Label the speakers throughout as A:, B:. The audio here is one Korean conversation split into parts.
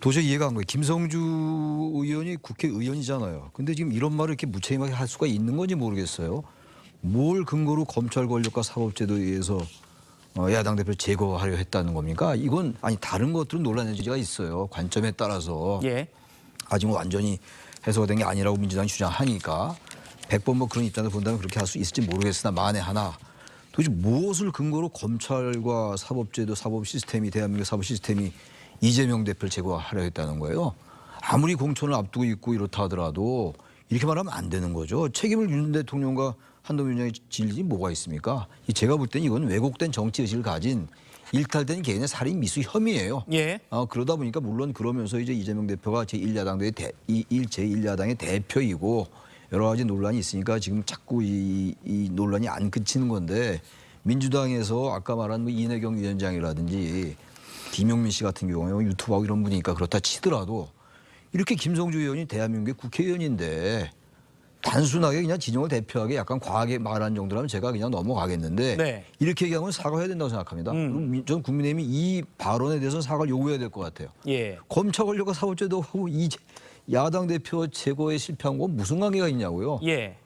A: 도저히 이해가 안 가요. 김성주 의원이 국회의원이잖아요. 근데 지금 이런 말을 이렇게 무책임하게 할 수가 있는 건지 모르겠어요. 뭘 근거로 검찰 권력과 사법제도에 의해서 어, 야당 대표 제거하려 했다는 겁니까? 이건 아니 다른 것들은 논란의 여지가 있어요. 관점에 따라서 예. 아직 뭐 완전히 해소가 된게 아니라고 민주당이 주장하니까 백번 뭐 그런 입장을 본다면 그렇게 할 수 있을지 모르겠으나 만에 하나 도대체 무엇을 근거로 검찰과 사법제도, 사법 시스템이 대한민국 사법 시스템이 이재명 대표를 제거하려 했다는 거예요. 아무리 공천을 앞두고 있고 이렇다 하더라도 이렇게 말하면 안 되는 거죠. 책임을 윤 대통령과 한동훈 장이 질지 뭐가 있습니까? 제가 볼 때는 이건 왜곡된 정치 의식을 가진 일탈된 개인의 살인 미수 혐의예요. 예. 아, 그러다 보니까 물론 그러면서 이제 이재명 대표가 제1야당의 대, 이, 제1야당의 대표이고 여러 가지 논란이 있으니까 지금 자꾸 이, 이 논란이 안 그치는 건데 민주당에서 아까 말한 뭐 이내경 위원장이라든지 김용민 씨 같은 경우에 뭐 유튜브하고 이런 분이니까 그렇다 치더라도 이렇게 김성주 의원이 대한민국의 국회의원인데 단순하게 그냥 진영을 대표하게 약간 과하게 말한 정도라면 제가 그냥 넘어가겠는데 네. 이렇게 얘기하면 사과해야 된다고 생각합니다. 음. 전 국민의힘이 이 발언에 대해서 사과를 요구해야 될 것 같아요. 예. 검찰 권력과 사법제도 하고 이 야당 대표 최고의 실패한 건 무슨 관계가 있냐고요. 예.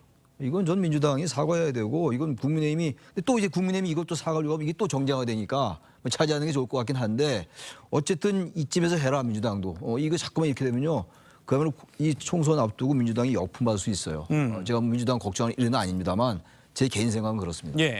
A: 이건 전 민주당이 사과해야 되고 이건 국민의힘이 또 이제 국민의힘이 이것도 사과를 하면 이게 또 정쟁화 되니까 뭐 차지하는 게 좋을 것 같긴 한데 어쨌든 이쯤에서 해라 민주당도 어, 이거 자꾸만 이렇게 되면요 그러면로이 총선 앞두고 민주당이 역풍 받을 수 있어요. 음. 어, 제가 뭐 민주당 걱정하는 일은 아닙니다만 제 개인 생각은 그렇습니다. 예.